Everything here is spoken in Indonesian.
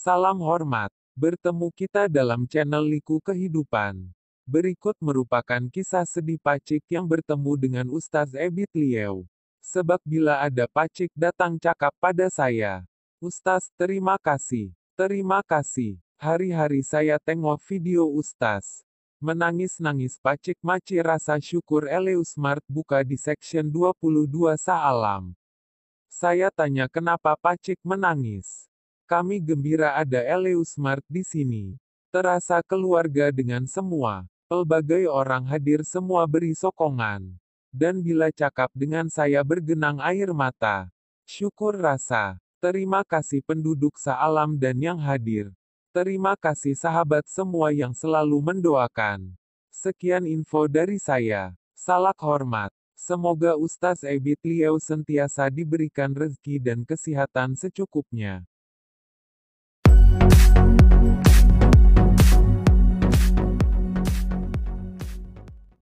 Salam hormat, bertemu kita dalam channel Liku Kehidupan. Berikut merupakan kisah sedih Pacik yang bertemu dengan Ustaz Ebit Liew. Sebab bila ada Pacik datang cakap pada saya. Ustaz terima kasih, terima kasih. Hari-hari saya tengok video Ustaz. Menangis-nangis Pacik Maci rasa syukur Eleus Mart buka di section 22 Saalam. Saya tanya kenapa Pacik menangis. Kami gembira ada Eleus Mart di sini. Terasa keluarga dengan semua. Pelbagai orang hadir semua beri sokongan. Dan bila cakap dengan saya bergenang air mata. Syukur rasa. Terima kasih penduduk sealam dan yang hadir. Terima kasih sahabat semua yang selalu mendoakan. Sekian info dari saya. Salak hormat. Semoga Ustaz Ebit Liau sentiasa diberikan rezeki dan kesehatan secukupnya.